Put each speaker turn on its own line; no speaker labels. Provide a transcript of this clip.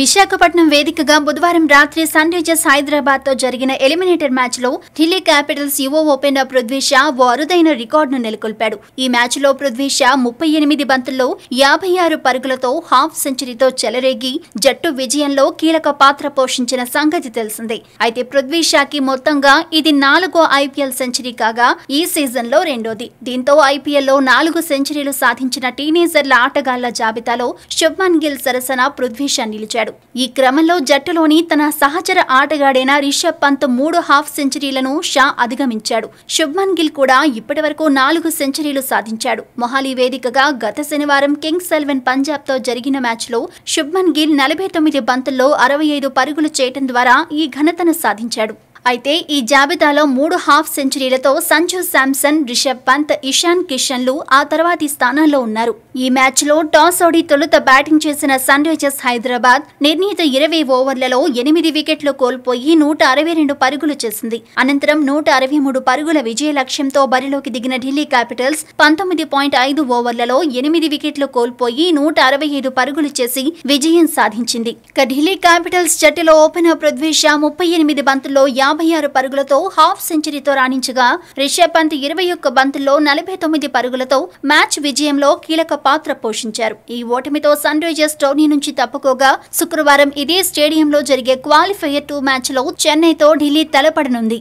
విశాఖపట్నం వేదికగా బుధవారం రాత్రి సన్ రైజర్స్ హైదరాబాద్ తో జరిగిన ఎలిమినేటర్ మ్యాచ్ లో ఢిల్లీ క్యాపిటల్స్ యువ ఓపెనర్ పృథ్వీ షా ఓ అరుదైన రికార్డును నెలకొల్పాడు ఈ మ్యాచ్ లో పృథ్వీ షా ముప్పై ఎనిమిది బంతుల్లో యాభై ఆరు పరుగులతో హాఫ్ సెంచరీతో చెలరేగి జట్టు విజయంలో కీలక పాత్ర పోషించిన సంగతి తెలిసిందే అయితే పృథ్వీ షాకి మొత్తంగా ఇది నాలుగో ఐపీఎల్ సెంచరీ కాగా ఈ సీజన్ లో రెండోది దీంతో ఐపీఎల్ లో నాలుగు సెంచరీలు సాధించిన టీనేజర్ల ఆటగాళ్ల జాబితాలో శుభ్మన్ గిల్ సరసన పృథ్వీ షా నిలిచాడు చేశాడు ఈ క్రమంలో జట్టులోని తన సహచర ఆటగాడైన రిషబ్ పంత్ మూడు హాఫ్ సెంచరీలను షా అధిగమించాడు శుభ్మన్ గిల్ కూడా ఇప్పటివరకు నాలుగు సెంచరీలు సాధించాడు మొహాలీ వేదికగా గత శనివారం కింగ్స్ ఎలెవెన్ పంజాబ్తో జరిగిన మ్యాచ్లో శుభ్మన్ గిల్ నలభై తొమ్మిది బంతుల్లో అరవై ఐదు పరుగులు చేయటం ద్వారా ఈ ఘనతను సాధించాడు అయితే ఈ జాబితాలో మూడు హాఫ్ సెంచరీలతో సంజు శాంసన్ రిషబ్ పంత్ ఇషాన్ కిషన్లు ఆ తర్వాతి స్థానాల్లో ఉన్నారు ఈ మ్యాచ్లో టాస్ ఓడి తొలుత బ్యాటింగ్ చేసిన సన్ రైజర్స్ హైదరాబాద్ నిర్ణీత ఇరవై ఓవర్లలో ఎనిమిది వికెట్లు కోల్పోయి నూట అరవై రెండు పరుగులు చేసింది అనంతరం నూట అరవై మూడు పరుగుల విజయ లక్ష్యంతో బరిలోకి దిగిన ఢిల్లీ క్యాపిటల్స్ పంతొమ్మిది పాయింట్ ఐదు ఓవర్లలో ఎనిమిది వికెట్లు కోల్పోయి నూట అరవై ఐదు పరుగులు చేసి విజయం సాధించింది ఢిల్లీ క్యాపిటల్స్ జట్టులో ఓపెనర్ పృథ్వీ షా ముప్పై ఎనిమిది బంతుల్లో యాభై యాభై ఆరు పరుగులతో హాఫ్ సెంచరీతో రాణించగా రిషబ్ పంత్ ఇరవై ఒక్క బంతుల్లో నలభై తొమ్మిది పరుగులతో మ్యాచ్ విజయంలో కీలక పాత్ర పోషించారు ఈ ఓటమితో సన్ రైజర్స్ టోర్నీ నుంచి తప్పుకోగా శుక్రవారం ఇదే స్టేడియంలో జరిగే క్వాలిఫైయర్ టూ మ్యాచ్లో చెన్నైతో ఢిల్లీ తలపడనుంది